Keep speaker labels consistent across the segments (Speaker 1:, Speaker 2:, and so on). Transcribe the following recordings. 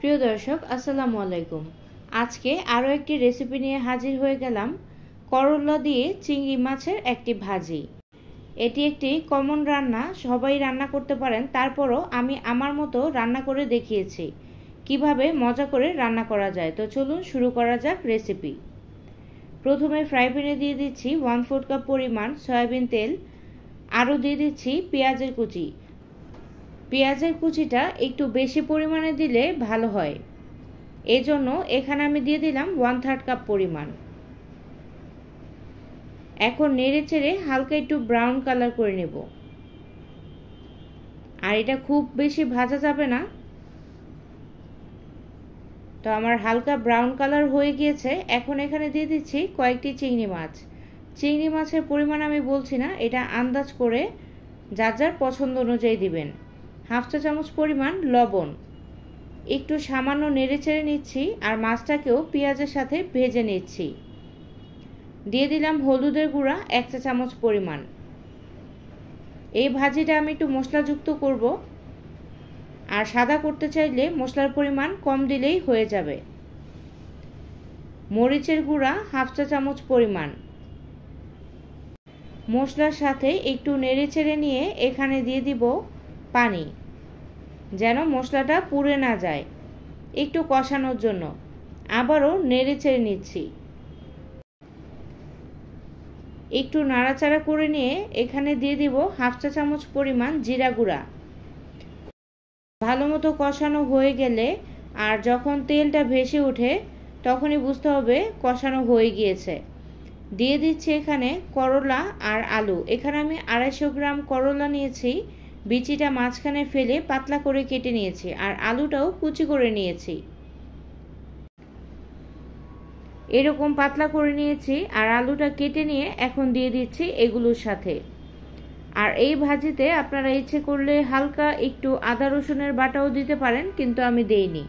Speaker 1: প্রিয় দর্শক আসসালামু আলাইকুম আজকে আরও একটি রেসিপি নিয়ে হাজির হয়ে গেলাম করলা দিয়ে চিংড়ি মাছের একটি ভাজি এটি একটি কমন রান্না সবাই রান্না করতে পারেন তারপরও আমি আমার মতো রান্না করে দেখিয়েছি কিভাবে মজা করে রান্না করা যায় তো চলুন শুরু করা যাক রেসিপি প্রথমে ফ্রাই প্যানে দিয়ে দিচ্ছি ওয়ান ফোর কাপ পরিমাণ সয়াবিন তেল আরও দিয়ে দিচ্ছি পেঁয়াজের কুচি পেঁয়াজের কুচিটা একটু বেশি পরিমাণে দিলে ভালো হয় এজন্য এখানে আমি দিয়ে দিলাম ওয়ান থার্ড কাপ পরিমাণ এখন নেড়ে চেড়ে হালকা একটু ব্রাউন কালার করে নেব আর এটা খুব বেশি ভাজা যাবে না তো আমার হালকা ব্রাউন কালার হয়ে গিয়েছে এখন এখানে দিয়ে দিচ্ছি কয়েকটি চিংড়ি মাছ চিংড়ি মাছের পরিমাণ আমি বলছি না এটা আন্দাজ করে যার যার পছন্দ অনুযায়ী দিবেন হাফ চা চামচ পরিমাণ লবণ একটু সামান্য নেড়েচেড়ে নিচ্ছি আর মাছটাকেও পেঁয়াজের সাথে ভেজে নিচ্ছি দিয়ে দিলাম হলুদের গুঁড়া এক চা চামচ পরিমাণ এই ভাজিটা আমি একটু মশলাযুক্ত করব আর সাদা করতে চাইলে মশলার পরিমাণ কম দিলেই হয়ে যাবে মরিচের গুঁড়া হাফ চা চামচ পরিমাণ মশলার সাথে একটু নেড়েচেড়ে নিয়ে এখানে দিয়ে দিব পানি যেন মশলাটা পুড়ে না যায় একটু কষানোর জন্য আবারও নেড়ে ছেড়ে নিচ্ছি একটু নাড়াচাড়া করে নিয়ে এখানে দিয়ে দিব হাফ চা চামচ পরিমাণ জিরা গুঁড়া ভালো মতো কষানো হয়ে গেলে আর যখন তেলটা ভেসে ওঠে তখনই বুঝতে হবে কষানো হয়ে গিয়েছে দিয়ে দিচ্ছি এখানে করলা আর আলু এখানে আমি আড়াইশো গ্রাম করলা নিয়েছি বিচিটা মাঝখানে ফেলে পাতলা করে কেটে নিয়েছি আর আলুটাও কুচি করে নিয়েছি এরকম পাতলা করে নিয়েছি আর আলুটা কেটে নিয়ে এখন দিয়ে দিচ্ছি এগুলোর সাথে আর এই ভাজিতে আপনারা ইচ্ছে করলে হালকা একটু আদা রসুনের বাটাও দিতে পারেন কিন্তু আমি দেইনি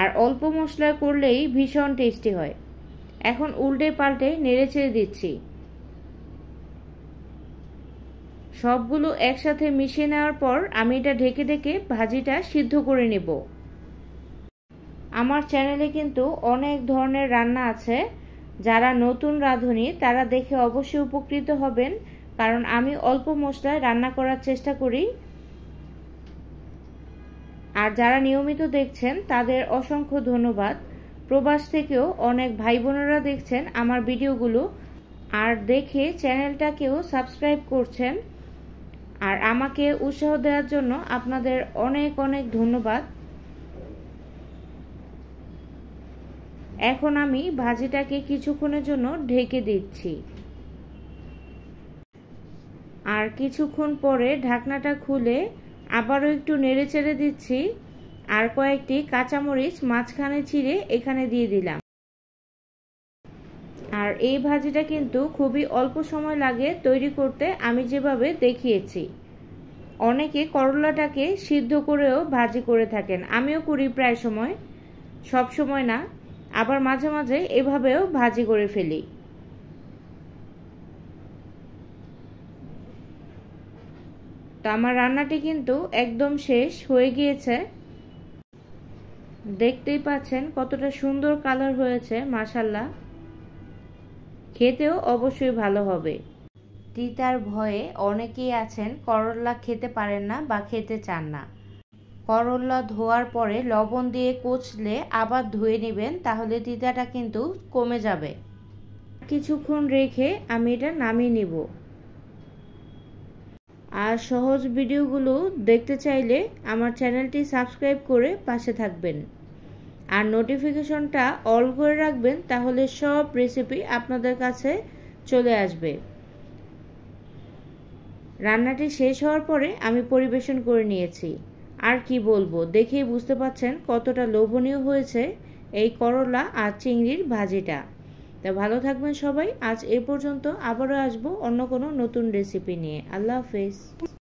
Speaker 1: আর অল্প মশলা করলেই ভীষণ টেস্টি হয় এখন উল্টে পাল্টে নেড়ে ছেড়ে দিচ্ছি সবগুলো একসাথে মিশিয়ে নেওয়ার পর আমি এটা ঢেকে ঢেকে ভাজিটা সিদ্ধ করে নেব আমার চ্যানেলে কিন্তু অনেক ধরনের রান্না আছে যারা নতুন রাঁধুনি তারা দেখে অবশ্যই উপকৃত হবেন কারণ আমি অল্প মশলায় রান্না করার চেষ্টা করি আর যারা নিয়মিত দেখছেন তাদের অসংখ্য ধন্যবাদ প্রবাস থেকেও অনেক ভাই বোনেরা দেখছেন আমার ভিডিওগুলো আর দেখে চ্যানেলটাকেও সাবস্ক্রাইব করছেন আর আমাকে উৎসাহ দেওয়ার জন্য আপনাদের অনেক অনেক ধন্যবাদ এখন আমি ভাজিটাকে কিছুক্ষণের জন্য ঢেকে দিচ্ছি আর কিছুক্ষণ পরে ঢাকনাটা খুলে আবারও একটু নেড়ে চেড়ে দিচ্ছি আর কয়েকটি কাঁচামরিচ মাঝখানে ছিঁড়ে এখানে দিয়ে দিলাম আর এই ভাজিটা কিন্তু খুবই অল্প সময় লাগে তৈরি করতে আমি যেভাবে দেখিয়েছি অনেকে করলাটাকে সিদ্ধ করেও ভাজি করে থাকেন আমিও করি প্রায় সময় সব সময় না আবার মাঝে মাঝে এভাবেও ভাজি করে ফেলি তো আমার রান্নাটি কিন্তু একদম শেষ হয়ে গিয়েছে দেখতেই পাচ্ছেন কতটা সুন্দর কালার হয়েছে মাসাল্লাহ খেতেও অবশ্যই ভালো হবে তিতার ভয়ে অনেকেই আছেন করল্লা খেতে পারেন না বা খেতে চান না করল্লা ধোয়ার পরে লবণ দিয়ে কচলে আবার ধুয়ে নেবেন তাহলে তিতাটা কিন্তু কমে যাবে কিছুক্ষণ রেখে আমি এটা নামিয়ে নিব আর সহজ ভিডিওগুলো দেখতে চাইলে আমার চ্যানেলটি সাবস্ক্রাইব করে পাশে থাকবেন আর নোটিফিকেশনটা অল করে রাখবেন তাহলে সব রেসিপি আপনাদের কাছে চলে আসবে রান্নাটি শেষ হওয়ার পরে আমি পরিবেশন করে নিয়েছি আর কি বলবো দেখেই বুঝতে পাচ্ছেন কতটা লোভনীয় হয়েছে এই করলা আর চিংড়ির ভাজিটা তা ভালো থাকবেন সবাই আজ এ পর্যন্ত আবারও আসবো অন্য কোনো নতুন রেসিপি নিয়ে আল্লাহ হাফেজ